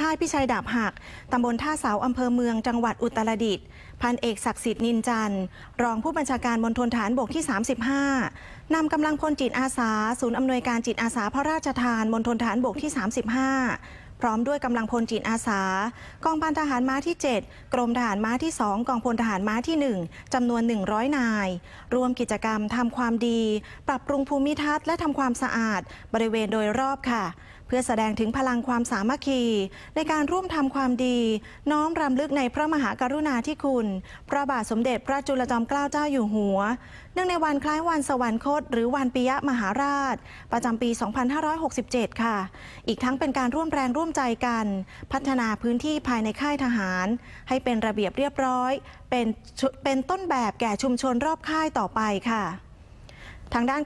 ค่ายพิชัยดาบหัก ตำบลท่าเสา อำเภอเมือง จังหวัดอุตรดิตถ์พันเอกศักดิ์สิทธิ์นินจันทร์รองผู้บัญชาการมณฑลฐานบกที่ 35นำกำลังพลจิตอาสา ศูนย์อำนวยการจิตอาสาพระราชทานมณฑลฐานบกที่ 35 พร้อมด้วยกำลังพลจิตอาสา กองพันทหารม้าที่ 7 กรมทหารม้าที่ 2 กองพลทหารม้าที่ 1จำนวน 100 นาย รวมกิจกรรมทำความดี ปรับปรุงภูมิทัศน์และทำความสะอาด บริเวณโดยรอบค่ะพื่อแสดงถึงพลังความสามัคคีในการร่วมทำความดี น้อมรำลึกในพระมหากรุณาธิคุณ พระบาทสมเด็จพระจุลจอมเกล้าเจ้าอยู่หัว เนื่องในวันคล้ายวันสวรรคต หรือวันปิยะมหาราช ประจำปี 2567 ค่ะ อีกทั้งเป็นการร่วมแรงร่วมใจกัน พัฒนาพื้นที่ภายในค่ายทหาร ให้เป็นระเบียบเรียบร้อย เป็นเป็นต้นแบบแก่ชุมชนรอบค่ายต่อไปค่ะ ทางด้าน